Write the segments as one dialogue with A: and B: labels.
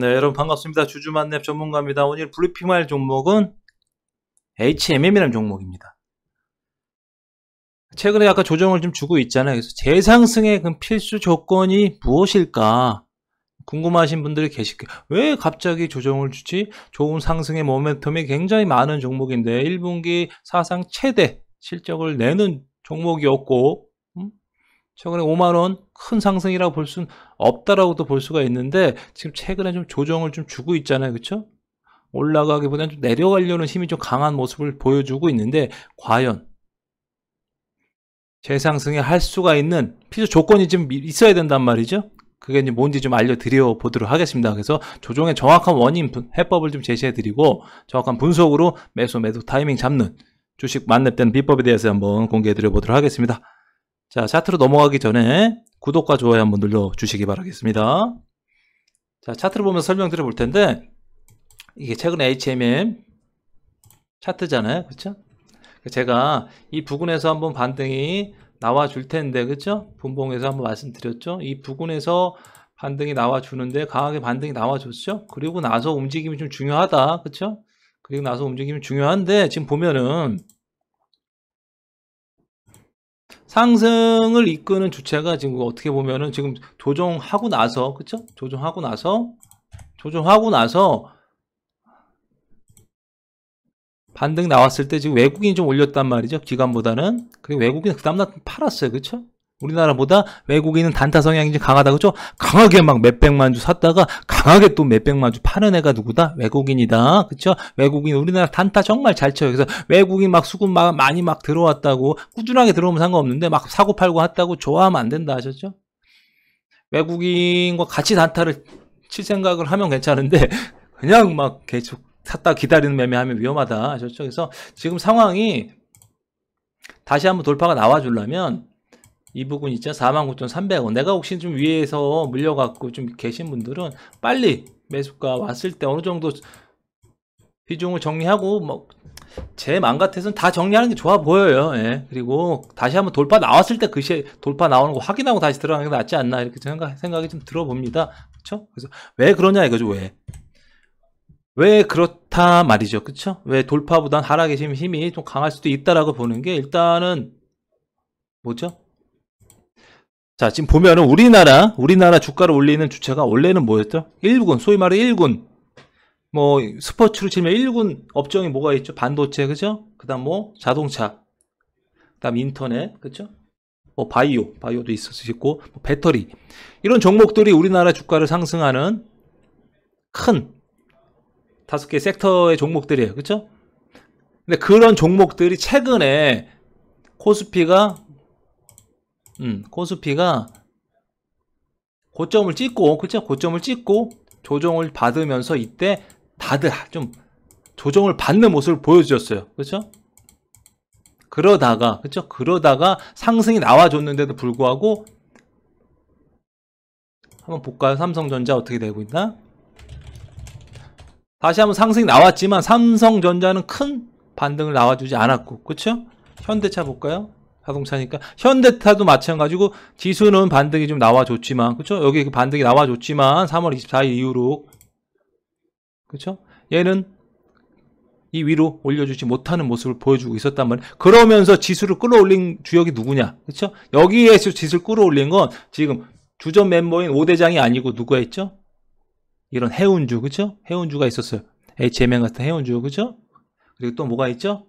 A: 네, 여러분 반갑습니다. 주주만렙 전문가입니다. 오늘 브리핑할 종목은 HMM이라는 종목입니다. 최근에 아까 조정을 좀 주고 있잖아요. 그래서 재상승의 그 필수 조건이 무엇일까? 궁금하신 분들이 계실 게요왜 갑자기 조정을 주지? 좋은 상승의 모멘텀이 굉장히 많은 종목인데 1분기 사상 최대 실적을 내는 종목이었고 음? 최근에 5만 원큰 상승이라고 볼 수는 없다라고도 볼 수가 있는데 지금 최근에 좀 조정을 좀 주고 있잖아요. 그쵸 올라가기보다는 좀 내려가려는 힘이 좀 강한 모습을 보여주고 있는데 과연 재상승에 할 수가 있는 필수 조건이 좀 있어야 된단 말이죠. 그게 이제 뭔지 좀 알려드려 보도록 하겠습니다. 그래서 조정의 정확한 원인 해법을 좀 제시해드리고 정확한 분석으로 매수 매도 타이밍 잡는 주식 만렙 된 비법에 대해서 한번 공개해드려 보도록 하겠습니다. 자, 차트로 넘어가기 전에 구독과 좋아요 한번 눌러주시기 바라겠습니다. 자, 차트를 보면 설명드려 볼 텐데, 이게 최근 HMM 차트잖아요. 그쵸? 그렇죠? 제가 이 부근에서 한번 반등이 나와 줄 텐데, 그쵸? 그렇죠? 분봉에서 한번 말씀드렸죠? 이 부근에서 반등이 나와 주는데, 강하게 반등이 나와 줬죠? 그리고 나서 움직임이 좀 중요하다. 그쵸? 그렇죠? 그리고 나서 움직임이 중요한데, 지금 보면은, 상승을 이끄는 주체가 지금 어떻게 보면은 지금 조정하고 나서 그쵸? 조정하고 나서 조정하고 나서 반등 나왔을 때 지금 외국인이 좀 올렸단 말이죠 기간보다는 그리고 외국인 그 다음날 팔았어요 그쵸? 우리나라보다 외국인은 단타 성향이 강하다그죠 강하게 막 몇백만 주 샀다가 강하게 또 몇백만 주 파는 애가 누구다? 외국인이다. 그쵸? 그렇죠? 외국인 우리나라 단타 정말 잘 쳐요. 그래서 외국인 막 수급 막 많이 막 들어왔다고 꾸준하게 들어오면 상관없는데 막 사고 팔고 했다고 좋아하면 안 된다 하셨죠? 외국인과 같이 단타를 칠 생각을 하면 괜찮은데 그냥 막 계속 샀다 기다리는 매매하면 위험하다 하셨죠? 그래서 지금 상황이 다시 한번 돌파가 나와 주려면 이 부분 있죠 49,300원 내가 혹시 좀 위에서 물려갖고 좀 계신 분들은 빨리 매수가 왔을 때 어느 정도 비중을 정리하고 뭐제맘 같아서는 다 정리하는 게 좋아 보여요 예. 그리고 다시 한번 돌파 나왔을 때 그 시에 돌파 나오는 거 확인하고 다시 들어가는 게 낫지 않나 이렇게 생각, 생각이 좀 들어봅니다 그렇 그래서 왜 그러냐 이거죠 왜왜 그렇다 말이죠. 그쵸? 왜 돌파보단 하락의 힘이 좀 강할 수도 있다라고 보는 게 일단은 뭐죠? 자, 지금 보면은 우리나라, 우리나라 주가를 올리는 주체가 원래는 뭐였죠? 1군, 소위 말해 1군. 뭐, 스포츠로 치면 1군 업종이 뭐가 있죠? 반도체, 그죠? 그 다음 뭐, 자동차. 그 다음 인터넷, 그죠? 뭐, 바이오, 바이오도 있을 수 있고, 뭐 배터리. 이런 종목들이 우리나라 주가를 상승하는 큰 다섯 개 섹터의 종목들이에요. 그죠? 근데 그런 종목들이 최근에 코스피가 음, 코스피가 고점을 찍고 그쵸 고점을 찍고 조정을 받으면서 이때 다들 좀 조정을 받는 모습을 보여주셨어요 그쵸 그러다가 그렇 그러다가 상승이 나와줬는데도 불구하고 한번 볼까요 삼성전자 어떻게 되고 있나 다시 한번 상승이 나왔지만 삼성전자는 큰 반등을 나와주지 않았고 그쵸 현대차 볼까요 자동차니까 현대차도 마찬가지고 지수는 반등이 좀 나와 줬지만 그렇죠? 여기 그 반등이 나와 줬지만 3월 24일 이후로 그렇죠? 얘는 이 위로 올려주지 못하는 모습을 보여주고 있었단 말이에요. 그러면서 지수를 끌어올린 주역이 누구냐? 그렇죠? 여기에 서 지수를 끌어올린 건 지금 주전 멤버인 5대장이 아니고 누가 있죠? 이런 해운주, 그렇죠? 해운주가 있었어요. HMN 같은 해운주, 그렇죠? 그리고 또 뭐가 있죠?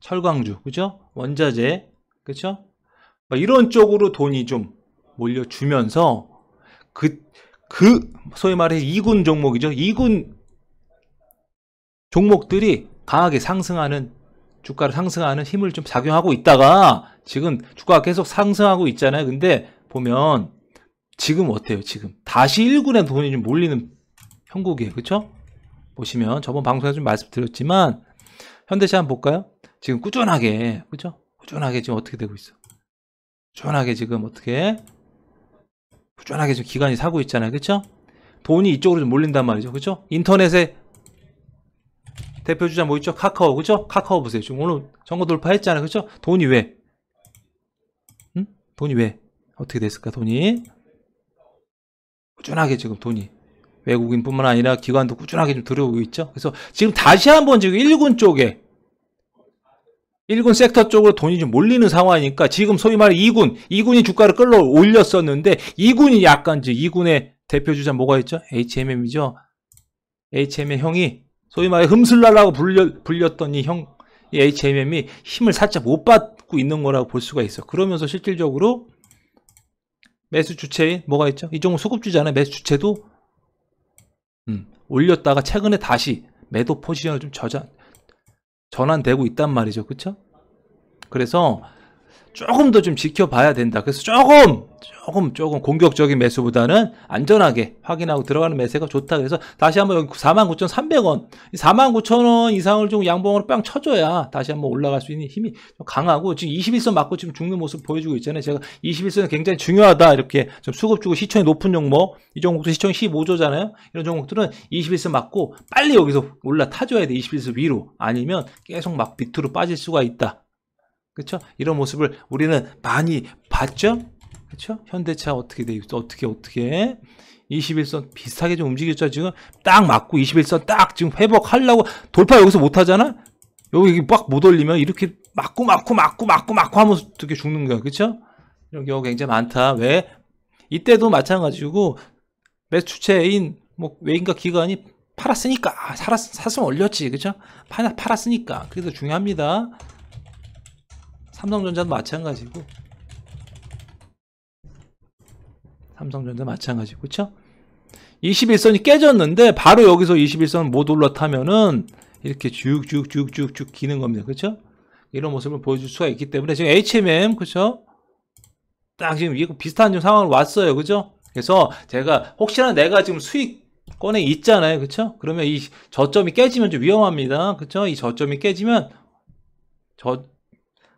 A: 철광주, 그렇죠? 원자재, 그렇죠? 이런 쪽으로 돈이 좀 몰려주면서 그, 그 소위 말해서 2군 종목이죠. 2군 종목들이 강하게 상승하는 주가를 상승하는 힘을 좀 작용하고 있다가 지금 주가가 계속 상승하고 있잖아요. 근데 보면 지금 어때요? 지금 다시 1군에 돈이 좀 몰리는 형국이에요. 그쵸 보시면 저번 방송에서 좀 말씀드렸지만 현대시 한번 볼까요? 지금 꾸준하게 그렇죠? 꾸준하게 지금 어떻게 되고 있어? 꾸준하게 지금 어떻게 꾸준하게 지금 기관이 사고 있잖아요. 그쵸 돈이 이쪽으로 좀 몰린단 말이죠. 그쵸 인터넷에 대표 주자 뭐 있죠? 카카오. 그쵸 카카오 보세요. 지금 오늘 정거 돌파했잖아요. 그쵸 돈이 왜? 응? 돈이 왜? 어떻게 됐을까? 돈이 꾸준하게 지금 돈이 외국인뿐만 아니라 기관도 꾸준하게 좀 들어오고 있죠. 그래서 지금 다시 한번 지금 일군 쪽에 1군 섹터 쪽으로 돈이 좀 몰리는 상황이니까 지금 소위 말해 2군, 2군이 주가를 끌어 올렸었는데 2군이 약간 이제 2군의 대표주자 뭐가 있죠? HMM이죠. HMM 형이 소위 말해 흠슬라라고 불려, 불렸던 이 형, 이 HMM이 힘을 살짝 못 받고 있는 거라고 볼 수가 있어. 그러면서 실질적으로 매수 주체인 뭐가 있죠? 이 정도 소급주잖아요. 매수 주체도 음, 올렸다가 최근에 다시 매도 포지션을 좀 저장 전환되고 있단 말이죠. 그렇죠? 그래서 조금 더 좀 지켜봐야 된다. 그래서 조금, 조금, 조금 공격적인 매수보다는 안전하게 확인하고 들어가는 매세가 좋다. 그래서 다시 한번 여기 49,300원, 49,000원 이상을 좀 양봉으로 빵 쳐줘야 다시 한번 올라갈 수 있는 힘이 강하고 지금 21선 맞고 지금 죽는 모습 보여주고 있잖아요. 제가 21선은 굉장히 중요하다. 이렇게 좀 수급 주고 시청이 높은 종목, 이 종목도 시청 15조잖아요. 이런 종목들은 21선 맞고 빨리 여기서 올라타줘야 돼. 21선 위로. 아니면 계속 막 밑으로 빠질 수가 있다. 그렇죠? 이런 모습을 우리는 많이 봤죠? 그렇죠? 현대차 어떻게 돼 있어? 어떻게 어떻게 21선 비슷하게 좀 움직였죠 지금 딱 맞고 21선 딱 지금 회복하려고 돌파 여기서 못 하잖아. 여기 막못 올리면 이렇게 맞고 맞고 맞고 맞고 맞고 하면서 어떻게 죽는 거야, 그렇죠? 이런 경우 굉장히 많다. 왜? 이때도 마찬가지고 매수체인 뭐 외인과 기관이 팔았으니까 아, 살았, 샀으면 올렸지, 그렇죠? 팔, 팔았으니까 그래서 중요합니다. 삼성전자도 마찬가지고 삼성전자 마찬가지고 그쵸? 21선이 깨졌는데 바로 여기서 21선 못 올라타면은 이렇게 쭉쭉쭉쭉쭉 기는 겁니다. 그쵸 이런 모습을 보여줄 수가 있기 때문에 지금 HMM 그쵸딱 지금 이거 비슷한 좀 상황을 왔어요. 그죠? 그래서 제가 혹시나 내가 지금 수익권에 있잖아요. 그쵸 그러면 이 저점이 깨지면 좀 위험합니다. 그쵸이 저점이 깨지면 저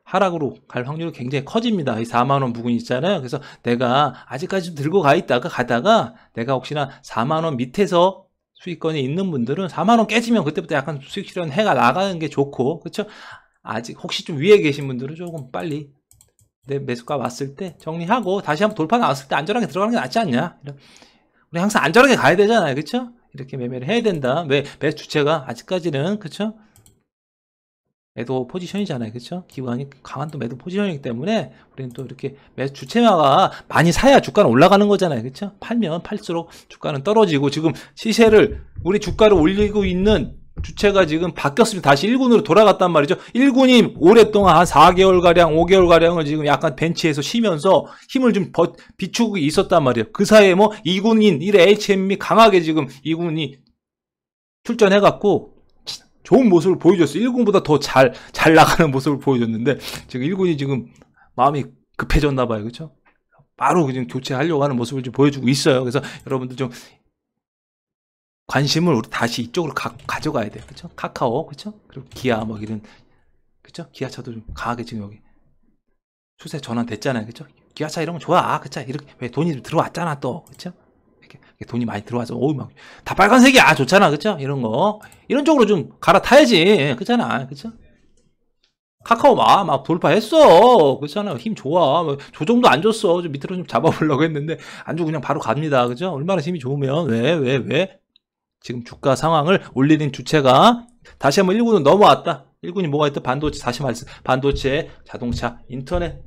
A: 하락으로 갈 확률이 굉장히 커집니다. 이 4만원 부분 있잖아요. 그래서 내가 아직까지 들고 가 있다가 가다가 내가 혹시나 4만원 밑에서 수익권이 있는 분들은 4만원 깨지면 그때부터 약간 수익 실현 해가 나가는 게 좋고, 그렇죠 아직 혹시 좀 위에 계신 분들은 조금 빨리 내 매수가 왔을 때 정리하고 다시 한번 돌파 나왔을 때 안전하게 들어가는 게 낫지 않냐. 우리 항상 안전하게 가야 되잖아요. 그렇죠 이렇게 매매를 해야 된다. 왜? 매수 주체가 아직까지는, 그렇죠 매도 포지션이잖아요. 그렇죠? 기관이 강한 또 매도 포지션이기 때문에 우리는 또 이렇게 매 주체마가 많이 사야 주가는 올라가는 거잖아요. 그렇죠? 팔면 팔수록 주가는 떨어지고 지금 시세를 우리 주가를 올리고 있는 주체가 지금 바뀌었습니다. 다시 1군으로 돌아갔단 말이죠. 1군이 오랫동안 한 4개월가량, 5개월가량을 지금 약간 벤치에서 쉬면서 힘을 좀 버, 비추고 있었단 말이에요. 그 사이에 뭐 2군인 1의 HM이 강하게 지금 2군이 출전해갖고 좋은 모습을 보여줬어요. 1군보다더 잘, 잘 나가는 모습을 보여줬는데, 지금 1군이 지금 마음이 급해졌나 봐요. 그렇죠 바로 지금 교체하려고 하는 모습을 좀 보여주고 있어요. 그래서 여러분들 좀 관심을 우리 다시 이쪽으로 가, 져가야 돼요. 그렇죠 카카오, 그렇죠 그리고 기아, 뭐 이런, 그렇죠 기아차도 좀 강하게 지금 여기 추세 전환 됐잖아요. 그렇죠 기아차 이런 거 좋아. 그쵸? 이렇게 왜 돈이 들어왔잖아 또. 그렇죠 돈이 많이 들어와서 어우 막다 빨간색이야 아, 좋잖아 그쵸 이런 거 이런 쪽으로 좀 갈아타야지 그잖아 그쵸 카카오 막, 막 돌파했어 그렇잖아 힘 좋아 뭐, 조정도 안 줬어 좀 밑으로 좀 잡아보려고 했는데 안주 그냥 바로 갑니다 그죠 얼마나 힘이 좋으면 왜 왜, 왜? 지금 주가 상황을 올리는 주체가 다시 한번 1군은 넘어왔다 1군이 뭐가 있다 반도체 다시 말해서 반도체 자동차 인터넷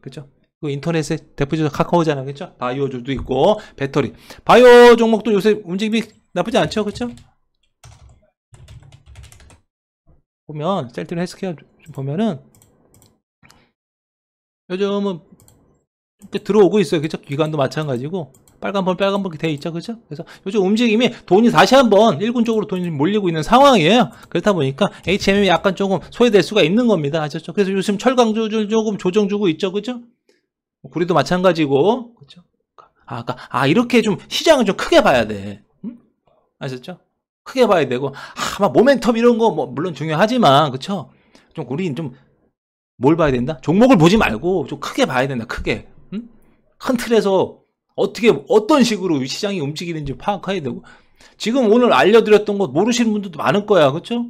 A: 그죠 그 인터넷에 대표적으로 카카오잖아, 그렇죠? 바이오주도 있고 배터리. 바이오 종목도 요새 움직임이 나쁘지 않죠, 그쵸 보면 셀트리 헬스케어 보면은 요즘은 들어오고 있어요, 그쵸 기관도 마찬가지고 빨간불 빨간불 돼 있죠 그죠 그래서 요즘 움직임이 돈이 다시 한번 1군 쪽으로 돈이 몰리고 있는 상황이에요 그렇다 보니까 HMM이 약간 조금 소외될 수가 있는 겁니다 아셨죠 그래서 요즘 철강조절 조금 조정 주고 있죠 그죠 우리도 뭐 마찬가지고 그렇죠? 아, 까아 그러니까, 이렇게 좀 시장을 좀 크게 봐야 돼. 응? 아셨죠? 크게 봐야 되고 아, 마 모멘텀 이런 거 뭐 물론 중요하지만 그렇죠? 좀 우리는 좀 뭘 봐야 된다? 종목을 보지 말고 좀 크게 봐야 된다. 크게. 응? 큰 틀에서 어떻게 어떤 식으로 시장이 움직이는지 파악해야 되고 지금 오늘 알려드렸던 것 모르시는 분들도 많을 거야. 그렇죠?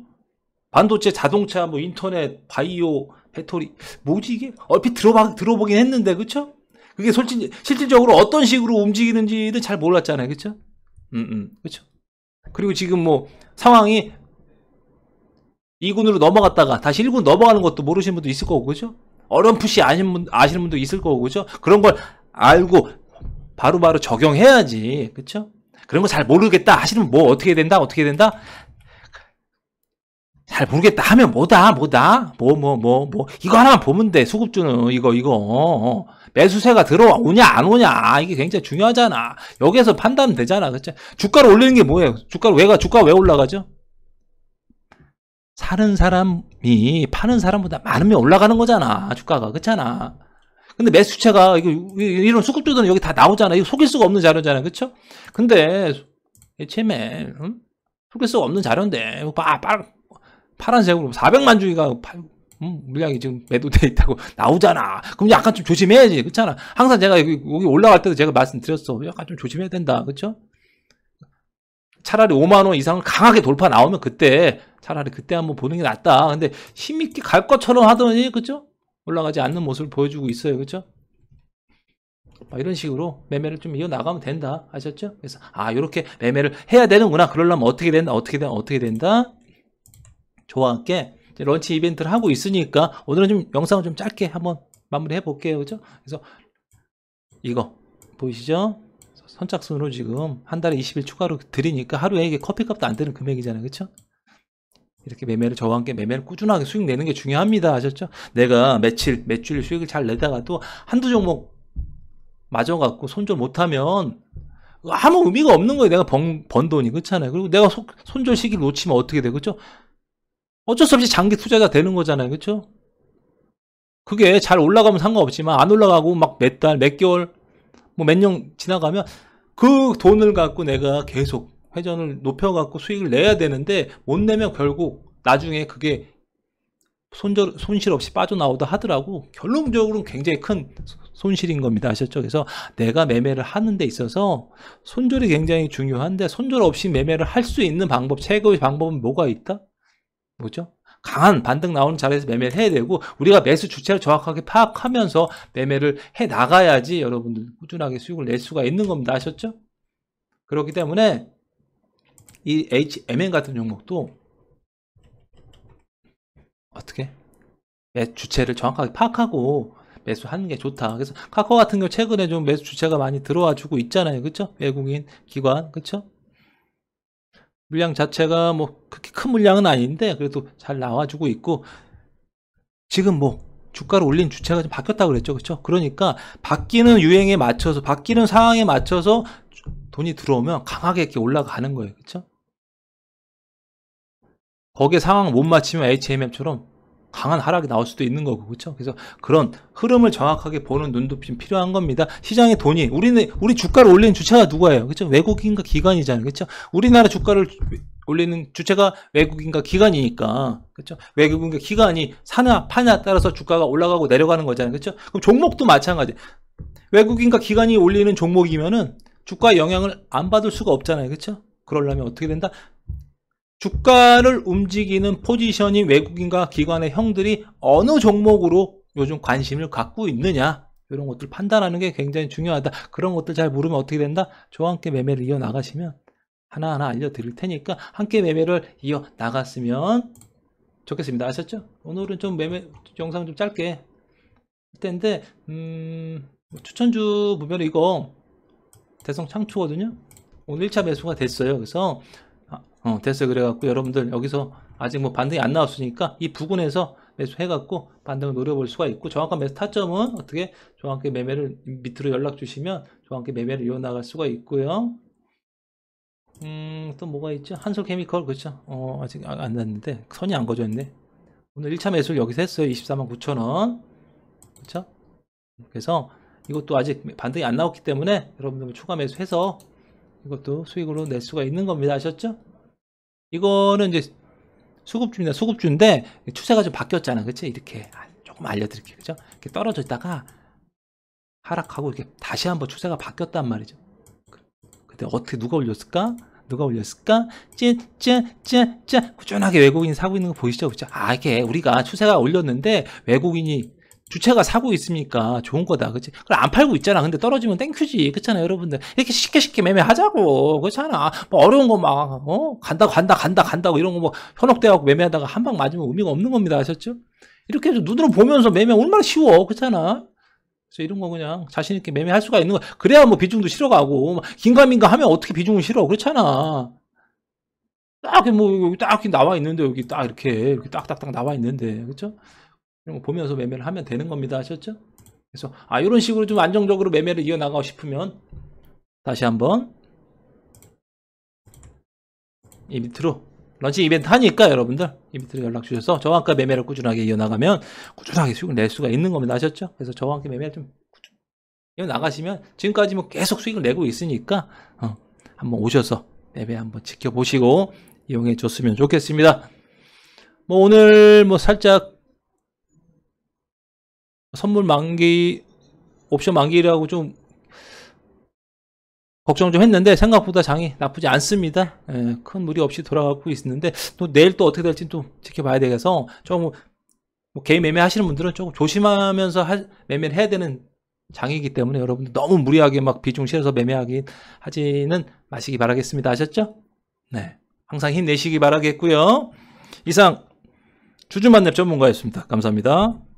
A: 반도체, 자동차, 뭐 인터넷, 바이오, 해토리 뭐지 이게 얼핏 들어봐 들어보긴 했는데 그쵸? 그게 솔직 히 실질적으로 어떤 식으로 움직이는지도잘 몰랐잖아요 그쵸? 음음 음. 그쵸? 그리고 지금 뭐 상황이 2군으로 넘어갔다가 다시 1군 넘어가는 것도 모르시는 분도 있을 거고 그죠? 어렴풋이 아시는, 분, 아시는 분도 있을 거고 그죠? 그런 걸 알고 바로바로 바로 적용해야지 그쵸? 그런 거 잘 모르겠다 하시는뭐 어떻게 된다 어떻게 된다 잘 모르겠다 하면 뭐다 뭐다 뭐뭐 뭐뭐 뭐, 뭐. 이거 하나만 보면 돼 수급주는 이거 이거 매수세가 들어오냐 와안 오냐 이게 굉장히 중요하잖아 여기에서 판단 되잖아 그치 주가를 올리는 게 뭐예요 주가를 왜가 주가 왜 올라가죠 사는 사람이 파는 사람보다 많으면 올라가는 거잖아 주가가 그렇잖아 근데 매수체가 이거 이런 수급주들은 여기 다 나오잖아 이거 속일 수가 없는 자료잖아 그쵸 근데 최멜 속일 수가 없는 자료인데 빠, 빨, 파란색으로 400만 주기가 팔, 음, 물량이 지금 매도돼 있다고 나오잖아. 그럼 약간 좀 조심해야지. 그렇잖아. 항상 제가 여기, 여기 올라갈 때도 제가 말씀드렸어. 약간 좀 조심해야 된다. 그렇죠? 차라리 5만 원 이상을 강하게 돌파 나오면 그때 차라리 그때 한번 보는 게 낫다. 근데 힘 있게 갈 것처럼 하더니 그죠? 올라가지 않는 모습을 보여주고 있어요. 그죠? 이런 식으로 매매를 좀 이어나가면 된다. 아셨죠? 그래서 아 이렇게 매매를 해야 되는구나. 그러려면 어떻게 된다. 어떻게 된다. 어떻게 된다. 저와 함께 런치 이벤트를 하고 있으니까 오늘은 좀 영상을 좀 짧게 한번 마무리 해볼게요. 그죠? 그래서 이거 보이시죠? 선착순으로 지금 한 달에 20일 추가로 드리니까 하루에 이게 커피값도 안 되는 금액이잖아요. 그쵸? 이렇게 매매를 저와 함께 매매를 꾸준하게 수익 내는 게 중요합니다. 아셨죠? 내가 며칠, 매출 수익을 잘 내다가도 한두 종목 맞아갖고 손절 못하면 아무 의미가 없는 거예요. 내가 번, 번 돈이. 그렇잖아요. 그리고 내가 손절 시기를 놓치면 어떻게 돼? 그죠? 어쩔 수 없이 장기 투자자 되는 거잖아요. 그렇죠? 그게 잘 올라가면 상관없지만 안 올라가고 막 몇 달, 몇 개월, 뭐 몇 년 지나가면 그 돈을 갖고 내가 계속 회전을 높여 갖고 수익을 내야 되는데 못 내면 결국 나중에 그게 손절, 손실 없이 빠져나오다 하더라고 결론적으로는 굉장히 큰 손실인 겁니다. 아셨죠? 그래서 내가 매매를 하는 데 있어서 손절이 굉장히 중요한데 손절 없이 매매를 할 수 있는 방법, 최고의 방법은 뭐가 있다? 뭐죠? 강한 반등 나오는 자리에서 매매를 해야 되고 우리가 매수 주체를 정확하게 파악하면서 매매를 해 나가야지 여러분들 꾸준하게 수익을 낼 수가 있는 겁니다. 아셨죠? 그렇기 때문에 이 HMN 같은 종목도 어떻게 매수 주체를 정확하게 파악하고 매수하는 게 좋다. 그래서 카카오 같은 경우 최근에 좀 매수 주체가 많이 들어와 주고 있잖아요. 그렇죠? 외국인 기관. 그렇죠? 물량 자체가 뭐 그렇게 큰 물량은 아닌데 그래도 잘 나와주고 있고 지금 뭐 주가를 올린 주체가 좀 바뀌었다고 그랬죠. 그렇죠? 그러니까 바뀌는 유행에 맞춰서 바뀌는 상황에 맞춰서 돈이 들어오면 강하게 이렇게 올라가는 거예요. 그렇죠? 거기에 상황 못 맞추면 HMM처럼 강한 하락이 나올 수도 있는 거고 그렇죠 그래서 그런 흐름을 정확하게 보는 눈도 좀 필요한 겁니다 시장의 돈이 우리는 우리 주가를 올리는 주체가 누구예요 그렇죠 외국인과 기관이잖아요 그렇죠 우리나라 주가를 올리는 주체가 외국인과 기관이니까 그렇죠 외국인과 기관이 사나 파냐 따라서 주가가 올라가고 내려가는 거잖아요 그렇죠 그럼 종목도 마찬가지 외국인과 기관이 올리는 종목이면은 주가 영향을 안 받을 수가 없잖아요 그렇죠 그러려면 어떻게 된다 주가를 움직이는 포지션인 외국인과 기관의 형들이 어느 종목으로 요즘 관심을 갖고 있느냐 이런 것들 판단하는 게 굉장히 중요하다. 그런 것들 잘 모르면 어떻게 된다? 저와 함께 매매를 이어 나가시면 하나하나 알려드릴 테니까 함께 매매를 이어 나갔으면 좋겠습니다. 아셨죠? 오늘은 좀 매매 영상 좀 짧게 할 텐데 음, 뭐 추천주 보면 이거 대성 창추거든요. 오늘 1차 매수가 됐어요. 그래서 어, 됐어요. 그래갖고 여러분들 여기서 아직 뭐 반등이 안 나왔으니까 이 부근에서 매수해갖고 반등을 노려볼 수가 있고 정확한 매수 타점은 어떻게 정확하게 매매를 밑으로 연락 주시면 정확하게 매매를 이어나갈 수가 있고요. 음, 또 뭐가 있죠? 한솔 케미컬, 그쵸 그렇죠. 어, 아직 아, 안 났는데, 선이 안 거졌네. 오늘 1차 매수를 여기서 했어요. 24만 9천 원. 그쵸 그렇죠? 그래서 이것도 아직 반등이 안 나왔기 때문에 여러분들 뭐 추가 매수해서 이것도 수익으로 낼 수가 있는 겁니다. 아셨죠? 이거는 이제 수급주입니다. 수급주인데 추세가 좀 바뀌었잖아. 그치? 이렇게 아, 조금 알려드릴게요. 그죠? 이렇게 떨어져 있다가 하락하고 이렇게 다시 한번 추세가 바뀌었단 말이죠. 그, 그때 어떻게 누가 올렸을까? 누가 올렸을까? 찐짠짠짠 꾸준하게 외국인이 사고 있는 거 보이시죠? 그죠? 아, 이게 우리가 추세가 올렸는데 외국인이 주체가 사고 있으니까 좋은 거다. 그치? 그걸 안 팔고 있잖아. 근데 떨어지면 땡큐지. 그렇잖아요, 여러분들. 이렇게 쉽게 쉽게 매매하자고. 그렇잖아. 뭐 어려운 거 막, 어? 간다, 간다, 간다, 간다고 이런 거 뭐 현혹돼갖고 매매하다가 한 방 맞으면 의미가 없는 겁니다. 아셨죠? 이렇게 해서 눈으로 보면서 매매 얼마나 쉬워. 그렇잖아. 그래서 이런 거 그냥 자신 있게 매매할 수가 있는 거. 그래야 뭐 비중도 실어가고. 뭐 긴가민가 하면 어떻게 비중을 실어. 그렇잖아. 딱, 뭐, 딱 나와 있는데, 여기 딱 이렇게, 이렇게 딱딱딱 나와 있는데, 그렇죠 이런 거 보면서 매매를 하면 되는 겁니다. 하셨죠? 그래서 아 이런 식으로 좀 안정적으로 매매를 이어나가고 싶으면 다시 한번 이 밑으로 런치 이벤트 하니까 여러분들 이 밑으로 연락 주셔서 저와 함께 매매를 꾸준하게 이어나가면 꾸준하게 수익을 낼 수가 있는 겁니다. 하셨죠 그래서 저와 함께 매매를 좀 이어나가시면 지금까지 뭐 계속 수익을 내고 있으니까 어, 한번 오셔서 매매 한번 지켜보시고 이용해 줬으면 좋겠습니다. 뭐 오늘 뭐 살짝 선물 만기 옵션 만기라고 좀 걱정 좀 했는데 생각보다 장이 나쁘지 않습니다. 예, 큰 무리 없이 돌아가고 있는데 또 내일 또 어떻게 될지 또 지켜봐야 되겠어. 조뭐 개인 매매 하시는 분들은 조금 조심하면서 하, 매매를 해야 되는 장이기 때문에 여러분들 너무 무리하게 막 비중 실어서 매매하기 하지는 마시기 바라겠습니다. 아셨죠? 네. 항상 힘내시기 바라겠고요. 이상 주주만렙 전문가였습니다. 감사합니다.